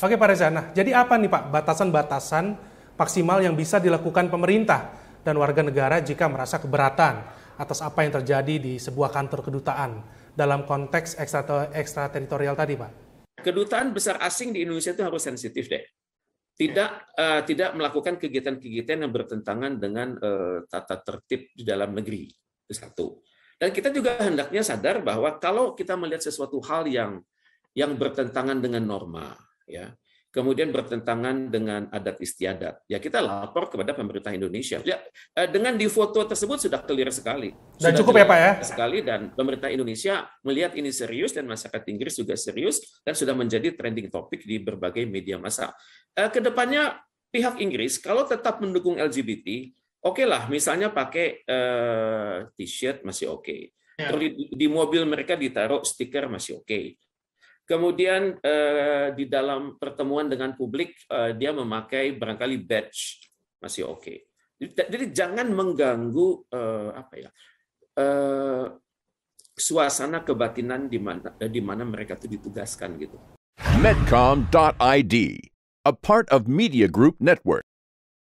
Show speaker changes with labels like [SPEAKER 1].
[SPEAKER 1] Oke Pak Reza, nah jadi apa nih Pak batasan-batasan maksimal yang bisa dilakukan pemerintah dan warga negara jika merasa keberatan atas apa yang terjadi di sebuah kantor kedutaan dalam konteks ekstrateritorial tadi Pak?
[SPEAKER 2] Kedutaan besar asing di Indonesia itu harus sensitif deh tidak uh, tidak melakukan kegiatan-kegiatan yang bertentangan dengan uh, tata tertib di dalam negeri itu satu dan kita juga hendaknya sadar bahwa kalau kita melihat sesuatu hal yang yang bertentangan dengan norma ya kemudian bertentangan dengan adat istiadat. Ya kita lapor kepada pemerintah Indonesia. Ya, eh, dengan di foto tersebut sudah clear sekali. Dan sudah cukup ya Pak ya? Sekali dan pemerintah Indonesia melihat ini serius dan masyarakat Inggris juga serius dan sudah menjadi trending topik di berbagai media massa. Eh, Kedepannya pihak Inggris kalau tetap mendukung LGBT, oke okay lah misalnya pakai uh, t-shirt masih oke. Okay. Ya. Di, di mobil mereka ditaruh stiker masih oke. Okay Kemudian eh, di dalam pertemuan dengan publik eh, dia memakai barangkali badge masih oke. Okay. Jadi jangan mengganggu eh, apa ya suasana kebatinan di mana di mana mereka itu ditugaskan gitu. Medcom.id, a part of Media Group Network.